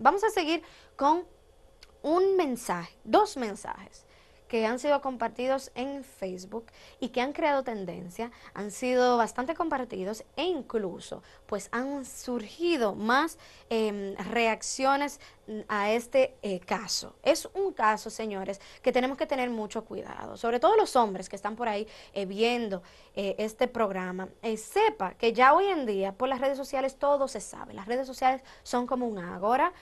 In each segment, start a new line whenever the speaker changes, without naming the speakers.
Vamos a seguir con un mensaje, dos mensajes que han sido compartidos en Facebook y que han creado tendencia, han sido bastante compartidos e incluso pues han surgido más em, reacciones a este eh, caso. Es un caso, señores, que tenemos que tener mucho cuidado, sobre todo los hombres que están por ahí eh, viendo eh, este programa. sepa que ya hoy en día por las redes sociales todo se sabe. Las redes sociales son como un agora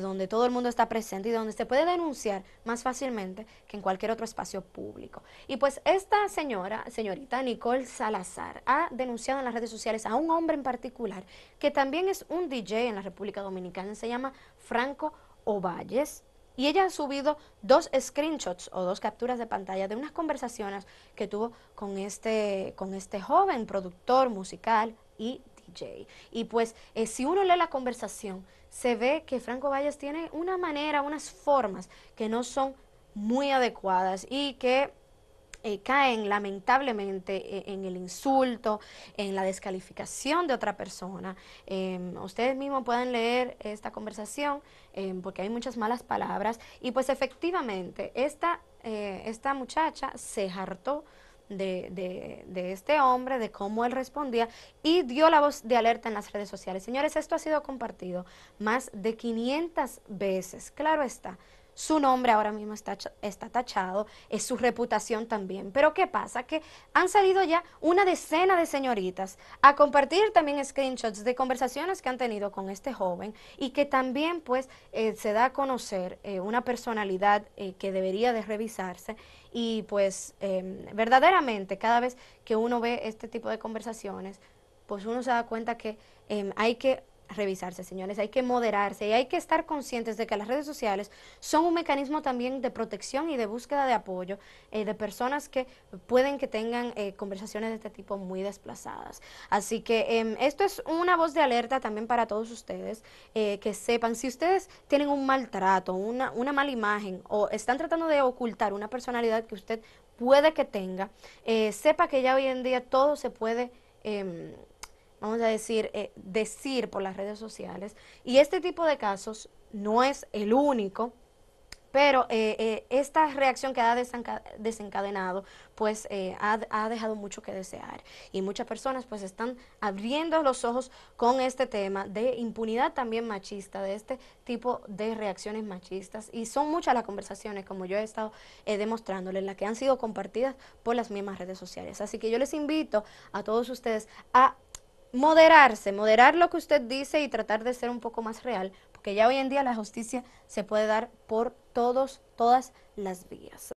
donde todo el mundo está presente y donde se puede denunciar más fácilmente que en cualquier otro espacio público. Y pues esta señora, señorita Nicole Salazar, ha denunciado en las redes sociales a un hombre en particular que también es un DJ en la República Dominicana, se llama Franco Ovalles y ella ha subido dos screenshots o dos capturas de pantalla de unas conversaciones que tuvo con este, con este joven productor musical y DJ. Y pues eh, si uno lee la conversación, se ve que Franco Valles tiene una manera, unas formas que no son muy adecuadas y que eh, caen lamentablemente eh, en el insulto, en la descalificación de otra persona. Em, ustedes mismos pueden leer esta conversación em, porque hay muchas malas palabras y pues efectivamente esta, eh, esta muchacha se hartó de, de, de, este hombre, de cómo él respondía y dio la voz de alerta en las redes sociales. Señores, esto ha sido compartido más de 500 veces, claro está su nombre ahora mismo está, está tachado, es su reputación también. Pero ¿qué pasa? Que han salido ya una decena de señoritas a compartir también screenshots de conversaciones que han tenido con este joven y que también pues eh, se da a conocer eh, una personalidad eh, que debería de revisarse y pues em, verdaderamente cada vez que uno ve este tipo de conversaciones, pues uno se da cuenta que em, hay que revisarse, señores, hay que moderarse y hay que estar conscientes de que las redes sociales son un mecanismo también de protección y de búsqueda de apoyo eh, de personas que pueden que tengan eh, conversaciones de este tipo muy desplazadas. Así que em, esto es una voz de alerta también para todos ustedes, eh, que sepan, si ustedes tienen un maltrato, una, una mala imagen o están tratando de ocultar una personalidad que usted puede que tenga, sepa que ya hoy en día todo se puede... Em, vamos a decir, eh, decir por las redes sociales. Y este tipo de casos no es el único, pero eh, eh, esta reacción que ha desencadenado, pues ha, ha, dejado mucho que desear. Y muchas personas pues están abriendo los ojos con este tema de impunidad también machista, de este tipo de reacciones machistas. Y son muchas las conversaciones, como yo he estado demostrándoles, las que han sido compartidas por las mismas redes sociales. Así que yo les invito a todos ustedes a moderarse, moderar lo que usted dice y tratar de ser un poco más real, porque ya hoy en día la justicia se puede dar por todos, todas las vías.